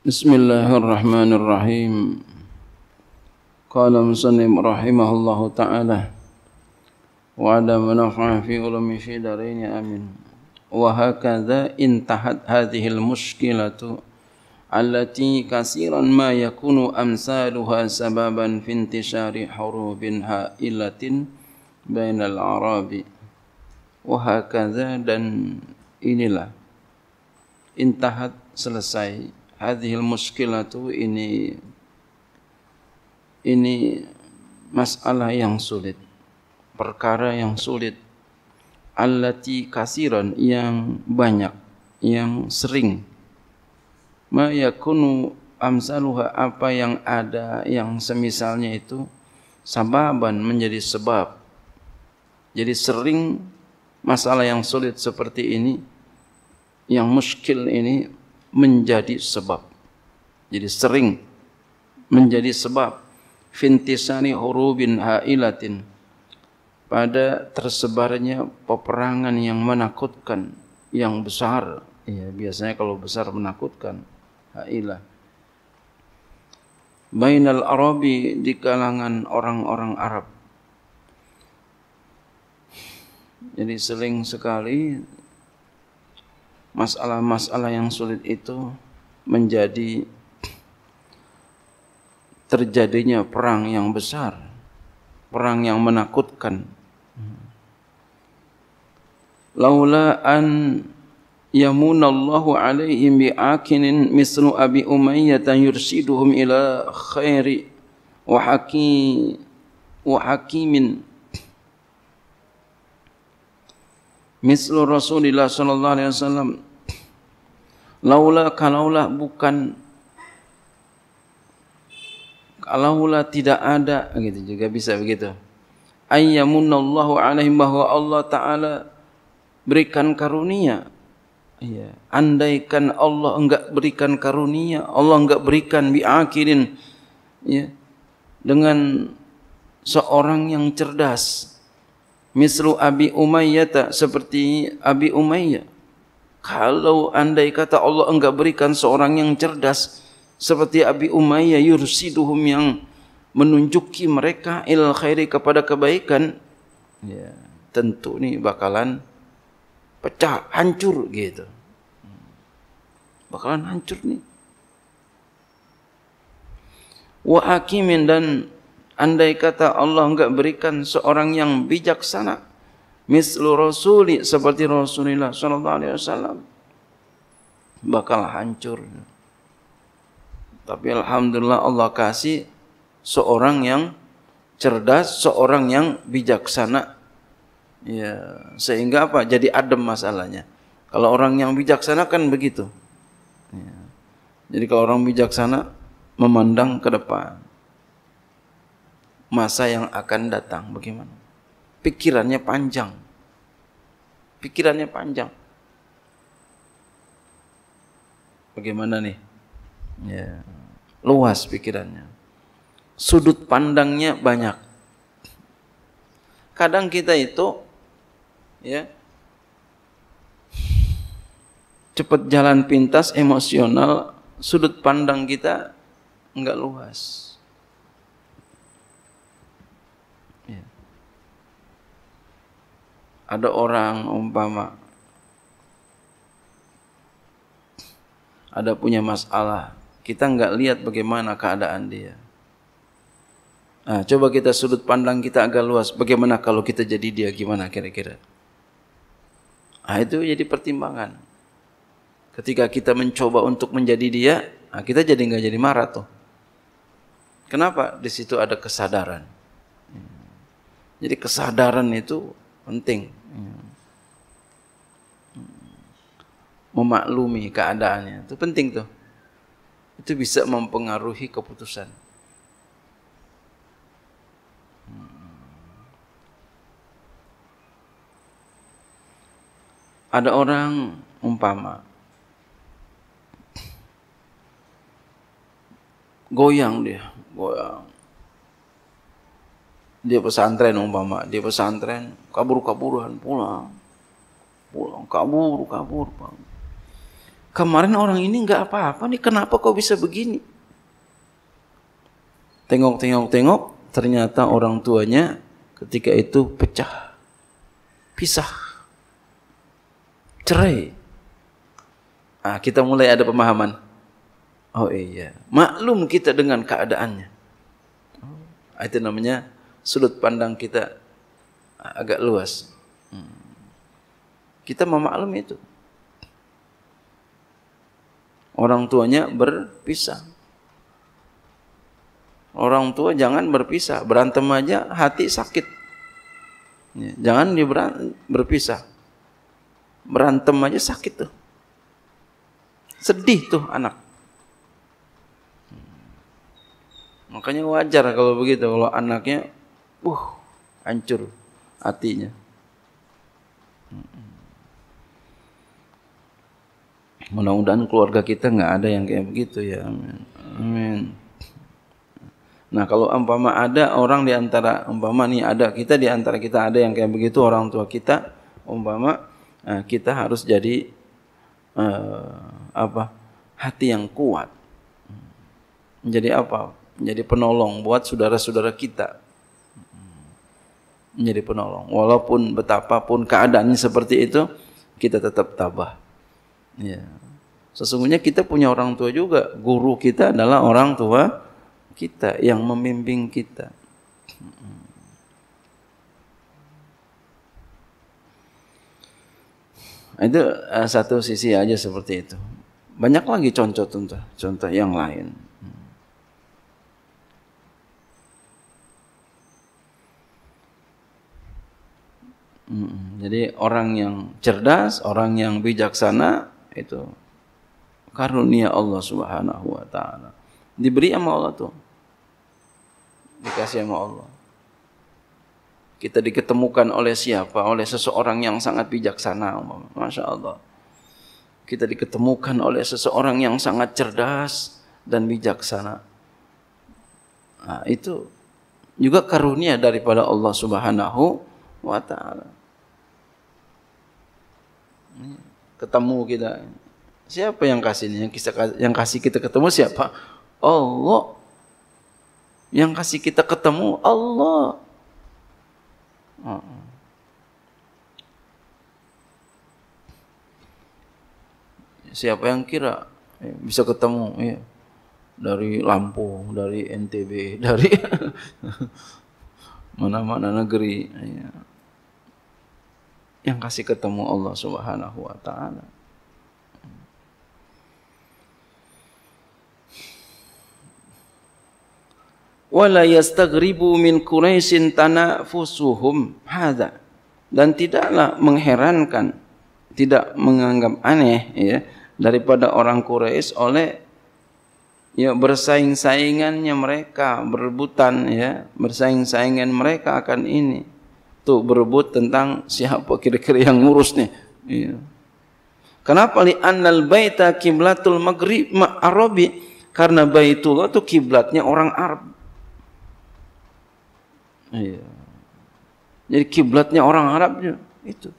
بسم الله الرحمن الرحيم قال مسلم رحمه الله تعالى وعلى منفعه في علم في دارين آمين وهكذا انتهت هذه المشكلة التي كثيرا ما يكون أمثالها سببا في انتشار حروب هائلة بين العرب وهكذا dan inilah intahat selesai hadhil muskilatu ini ini masalah yang sulit perkara yang sulit allati kasiran yang banyak yang sering ma yakunu amsaluha apa yang ada yang semisalnya itu sababan menjadi sebab jadi sering masalah yang sulit seperti ini yang muskil ini menjadi sebab. Jadi sering menjadi sebab fintisani hurubin hailatin pada tersebarnya peperangan yang menakutkan yang besar. Ya, biasanya kalau besar menakutkan hailah bainal arabi di kalangan orang-orang Arab. Jadi sering sekali masalah-masalah yang sulit itu menjadi terjadinya perang yang besar, perang yang menakutkan. Laula an yamuna Allahu alaihim bi'akinin mislu Abi Umayyah yursiduhum ila khairi wa haki wa hakimin مثل Rasulullah الله صلى الله عليه وسلم bukan kalaula tidak ada gitu juga bisa begitu ayyamun Allahu alaihim bahwa Allah taala berikan karunia iya andaikan Allah enggak berikan karunia Allah enggak berikan biakirin ya dengan seorang yang cerdas mislu Abi Umayyah tak seperti Abi Umayyah. Kalau andai kata Allah enggak berikan seorang yang cerdas seperti Abi Umayyah yursiduhum yang menunjuki mereka il khairi kepada kebaikan, ya, tentu ni bakalan pecah, hancur gitu. Bakalan hancur ni. Wa akimin dan andai kata Allah enggak berikan seorang yang bijaksana mislu rasuli seperti Rasulullah sallallahu alaihi wasallam bakal hancur. Tapi alhamdulillah Allah kasih seorang yang cerdas, seorang yang bijaksana. Ya, sehingga apa? Jadi adem masalahnya. Kalau orang yang bijaksana kan begitu. Ya. Jadi kalau orang bijaksana memandang ke depan. masa yang akan datang. Bagaimana? Pikirannya panjang. Pikirannya panjang. Bagaimana nih? Ya, luas pikirannya. Sudut pandangnya banyak. Kadang kita itu ya cepat jalan pintas emosional, sudut pandang kita enggak luas. ada orang umpama ada punya masalah kita nggak lihat bagaimana keadaan dia nah, coba kita sudut pandang kita agak luas bagaimana kalau kita jadi dia gimana kira-kira nah, itu jadi pertimbangan ketika kita mencoba untuk menjadi dia nah, kita jadi nggak jadi marah tuh kenapa di situ ada kesadaran jadi kesadaran itu penting memaklumi keadaannya. Itu penting tuh. Itu bisa mempengaruhi keputusan. Hmm. Ada orang umpama goyang dia, goyang. Dia pesantren umpama, dia pesantren kabur-kaburan pulang. Pulang kabur, kabur, Bang. kemarin orang ini nggak apa-apa nih, kenapa kok bisa begini? Tengok, tengok, tengok, ternyata orang tuanya ketika itu pecah, pisah, cerai. Ah, kita mulai ada pemahaman. Oh iya, maklum kita dengan keadaannya. Ah, itu namanya sudut pandang kita ah, agak luas. Hmm. Kita memaklumi itu. orang tuanya berpisah. Orang tua jangan berpisah, berantem aja hati sakit. Ya, jangan diberan berpisah. Berantem aja sakit tuh. Sedih tuh anak. Makanya wajar kalau begitu kalau anaknya uh hancur hatinya. Mm-mm. Mudah-mudahan keluarga kita nggak ada yang kayak begitu ya. Amin. Amin. Nah kalau umpama ada orang di antara umpama nih ada kita di antara kita ada yang kayak begitu orang tua kita umpama eh, kita harus jadi uh, apa hati yang kuat menjadi apa menjadi penolong buat saudara-saudara kita menjadi penolong walaupun betapapun keadaannya seperti itu kita tetap tabah Ya. Sesungguhnya kita punya orang tua juga. Guru kita adalah orang tua kita yang membimbing kita. Itu eh, satu sisi aja seperti itu. Banyak lagi contoh-contoh contoh yang lain. Jadi orang yang cerdas, orang yang bijaksana itu karunia Allah Subhanahu wa taala. Diberi sama Allah tuh. Dikasih sama Allah. Kita diketemukan oleh siapa? Oleh seseorang yang sangat bijaksana, Masya Allah. Kita diketemukan oleh seseorang yang sangat cerdas dan bijaksana. Nah, itu juga karunia daripada Allah Subhanahu wa Ta'ala. Hmm ketemu kita. Siapa yang kasih ini? Yang, kisah, yang kasih kita ketemu siapa? Allah. Yang kasih kita ketemu Allah. Hmm. Siapa yang kira eh, bisa ketemu? Ya. Dari Lampung, dari NTB, dari mana-mana negeri. Ya yang kasih ketemu Allah Subhanahu wa taala. Wala yastaghribu min Quraisyin tanafusuhum hadza. Dan tidaklah mengherankan, tidak menganggap aneh ya daripada orang Quraisy oleh ya bersaing-saingannya mereka berebutan ya bersaing-saingan mereka akan ini untuk berebut tentang siapa kira-kira yang ngurus ni. Ya. Kenapa li annal baita kiblatul maghrib ma'arabi? Karena Baitullah itu kiblatnya orang Arab. Ya. Jadi kiblatnya orang Arab itu.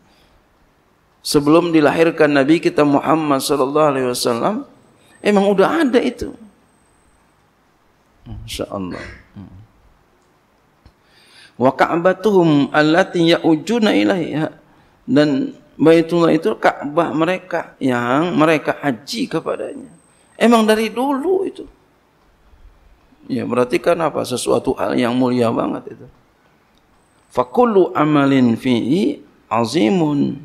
Sebelum dilahirkan Nabi kita Muhammad sallallahu alaihi wasallam, emang udah ada itu. Masyaallah wa ka'batuhum allati ya'ujuna ilaiha dan Baitullah itu Ka'bah mereka yang mereka haji kepadanya. Emang dari dulu itu. Ya, berarti kan apa? Sesuatu hal yang mulia banget itu. Fakullu amalin fi'i azimun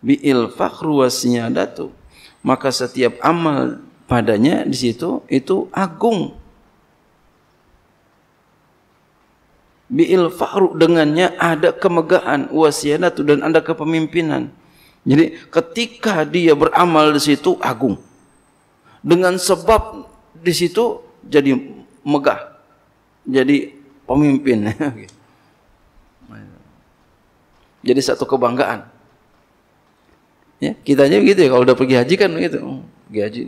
bi'il fakhru wasiyadatu. Maka setiap amal padanya di situ itu agung. Biil faruk dengannya ada kemegahan tu dan ada kepemimpinan. Jadi ketika dia beramal di situ agung. Dengan sebab di situ jadi megah. Jadi pemimpin. jadi satu kebanggaan. Ya, kita aja begitu ya kalau udah pergi haji kan begitu. Oh, pergi haji.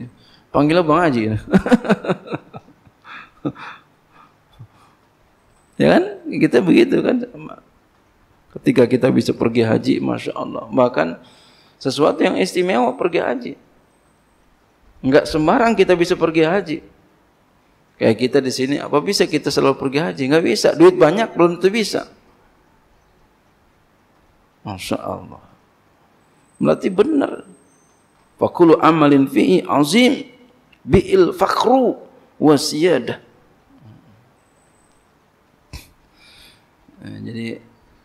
Panggil abang Haji. Ya kan? Kita begitu kan. Ketika kita bisa pergi haji, Masya Allah. Bahkan sesuatu yang istimewa pergi haji. Enggak sembarang kita bisa pergi haji. Kayak kita di sini, apa bisa kita selalu pergi haji? Enggak bisa. Duit banyak belum tentu bisa. Masya Allah. Berarti benar. Fakulu amalin fi'i azim bi'il fakru wasiyadah. jadi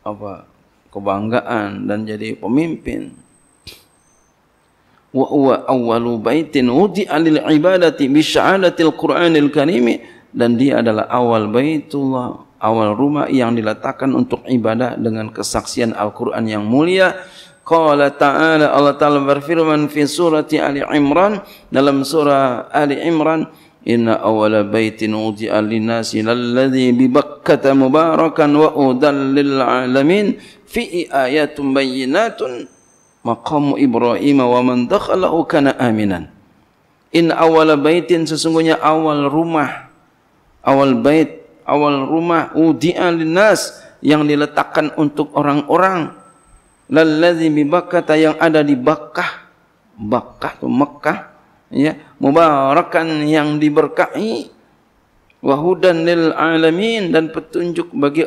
apa kebanggaan dan jadi pemimpin wa huwa awwalu baitin wudi'a alil ibadati bi sya'adatil qur'anil karim dan dia adalah awal baitullah awal rumah yang diletakkan untuk ibadah dengan kesaksian Al-Qur'an yang mulia qala ta'ala Allah ta'ala berfirman fi surati Ali Imran dalam surah Ali Imran إن أول بيت وضئ للناس للذي ببكة مباركا وأودا للعالمين في آيات بينات مقام إبراهيم ومن دخله كان آمنا إن أول بيت sesungguhnya أول rumah أول بيت أول rumah وضئ للناس yang diletakkan untuk orang-orang للذي ببكة yang ada di Bakkah Bakkah itu Mekah, Mekah ya mubarakan yang diberkahi wahudan lil alamin dan petunjuk bagi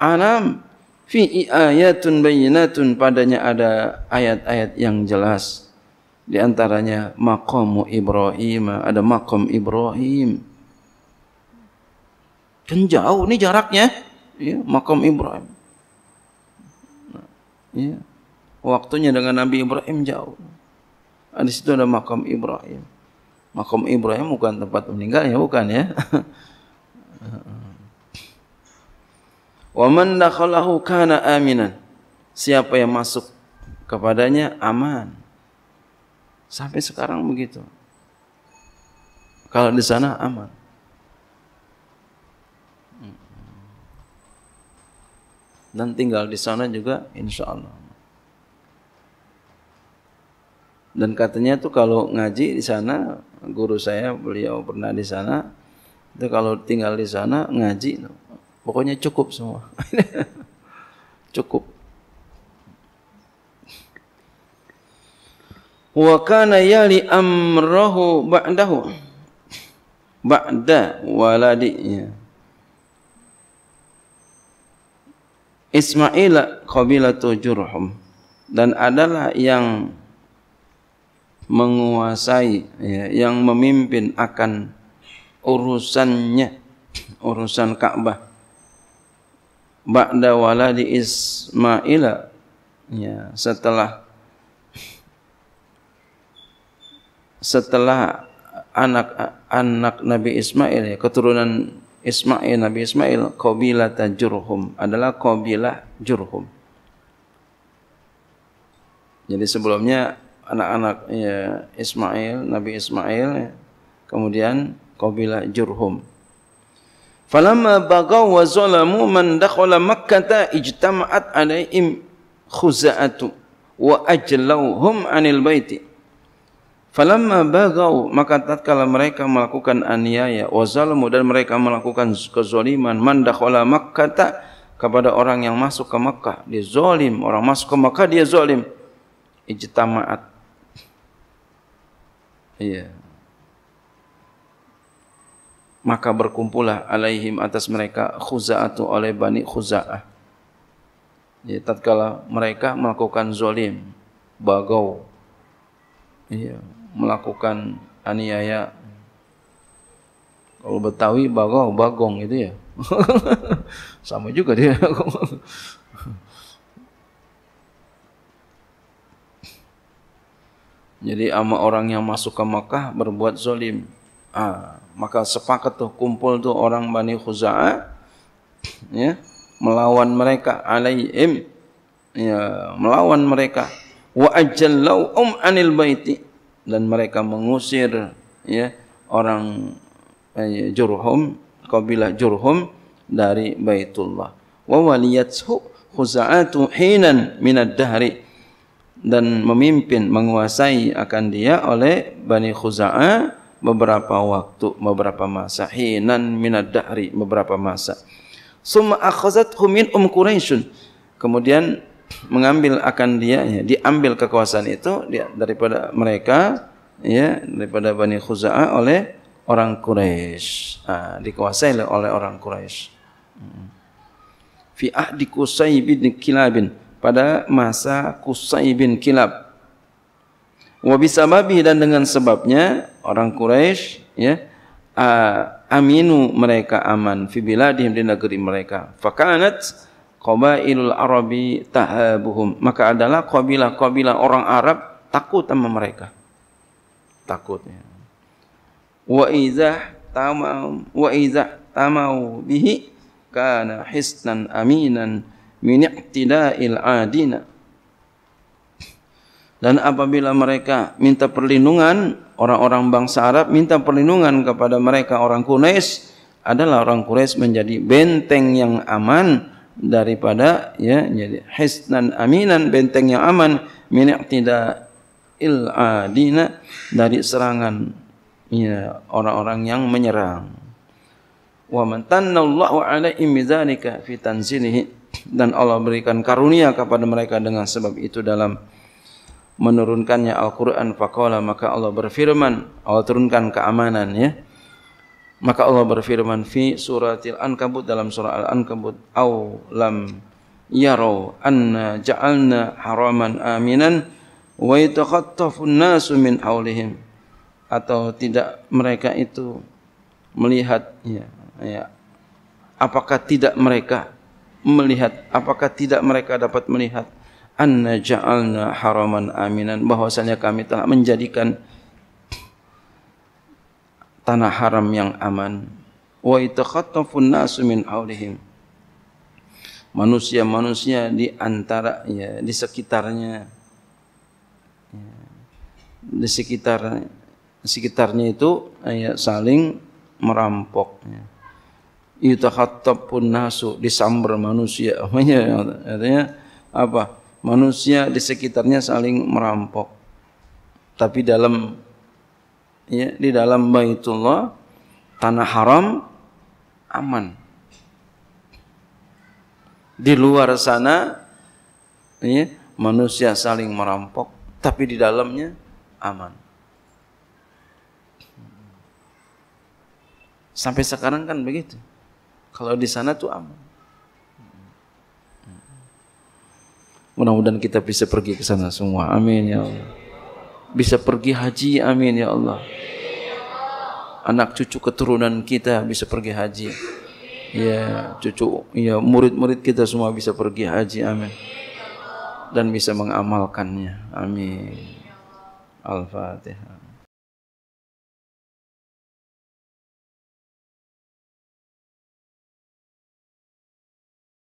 alam fi ayatun bayyinatun padanya ada ayat-ayat yang jelas di antaranya maqamu ibrahim ada maqam ibrahim kan jauh ni jaraknya ya maqam ibrahim ya waktunya dengan nabi ibrahim jauh Ah, di situ ada makam Ibrahim. Makam Ibrahim bukan tempat meninggalnya, bukan ya. Wa man dakhalahu kana aminan. Siapa yang masuk kepadanya aman. Sampai sekarang begitu. Kalau di sana aman. Dan tinggal di sana juga insya Allah. dan katanya tuh kalau ngaji di sana guru saya beliau pernah di sana itu kalau tinggal di sana ngaji pokoknya cukup semua cukup wa kana yali amrahu ba'dahu ba'da waladinya Ismaila qabilatu jurhum dan adalah yang menguasai ya, yang memimpin akan urusannya urusan Ka'bah ba'da waladi Ismaila ya setelah setelah anak-anak Nabi Ismail ya, keturunan Ismail Nabi Ismail qabila tajurhum adalah qabila jurhum jadi sebelumnya anak-anak ya, Ismail, Nabi Ismail, ya. kemudian kabilah Jurhum. Falamma bagaw wa zalamu man dakhala Makkah ta ijtama'at alaihim khuza'atu wa ajlawhum anil baiti. Falamma bagaw maka tatkala mereka melakukan aniaya wa zalamu dan mereka melakukan kezaliman man dakhala Makkah ta kepada orang yang masuk ke Makkah dia zalim orang masuk ke Makkah dia zalim ijtama'at Iya. Maka berkumpullah alaihim atas mereka khuza'atu oleh bani khuza'ah. Ya, tatkala mereka melakukan zolim, bagau, ya, melakukan aniaya. Kalau Betawi bagau, bagong itu ya. Sama juga dia. Jadi ama orang yang masuk ke Makkah berbuat zalim. Ah, ha, maka sepakat tuh kumpul tuh orang Bani Khuza'ah ya, melawan mereka alaihim ya, melawan mereka wa ajallau um anil baiti dan mereka mengusir ya orang eh, Jurhum kabilah Jurhum dari Baitullah wa waliyatsu khuza'atu hinan minad dahri dan memimpin menguasai akan dia oleh Bani Khuza'ah beberapa waktu beberapa masa hinan minad dahri beberapa masa summa akhazathu min um quraisyun kemudian mengambil akan dia ya, diambil kekuasaan itu dia, daripada mereka ya daripada Bani Khuza'ah oleh orang Quraisy ah, ha, dikuasai oleh orang Quraisy hmm. fi ahdi Qusay bin Kilabin hmm pada masa Qusay bin Kilab. Wa bisababi dan dengan sebabnya orang Quraisy ya aminu mereka aman fi biladihim di negeri mereka. Fakanat qabailul arabi tahabuhum. Maka adalah kabilah-kabilah orang Arab takut sama mereka. Takutnya. Wa iza tamau wa iza tamau bihi kana hisnan aminan min i'tida'il adina dan apabila mereka minta perlindungan orang-orang bangsa Arab minta perlindungan kepada mereka orang Quraisy adalah orang Quraisy menjadi benteng yang aman daripada ya jadi hisnan aminan benteng yang aman min i'tida'il adina dari serangan ya, orang-orang yang menyerang wa man tanallahu alaihi mizanika fi tanzilihi dan Allah berikan karunia kepada mereka dengan sebab itu dalam menurunkannya Al-Quran faqala maka Allah berfirman Allah turunkan keamanan ya maka Allah berfirman fi suratil ankabut dalam surah al-ankabut au lam yarau anna ja'alna haraman aminan wa yataqattafu nasu min haulihim atau tidak mereka itu melihat ya, ya apakah tidak mereka melihat apakah tidak mereka dapat melihat anna ja'alna haraman aminan bahwasanya kami telah menjadikan tanah haram yang aman wa itakhatafun nasu min haulihim manusia-manusia di antara ya di sekitarnya di sekitar sekitarnya itu ya, saling merampok ya yutahattab pun nasu disamber manusia apanya artinya apa manusia di sekitarnya saling merampok tapi dalam ya di dalam baitullah tanah haram aman di luar sana ya manusia saling merampok tapi di dalamnya aman sampai sekarang kan begitu Kalau di sana tuh aman. Mudah-mudahan kita bisa pergi ke sana semua. Amin ya Allah. Bisa pergi haji, amin ya Allah. Anak cucu keturunan kita bisa pergi haji. Ya, cucu, ya murid-murid kita semua bisa pergi haji, amin. Dan bisa mengamalkannya. Amin. Al-Fatihah.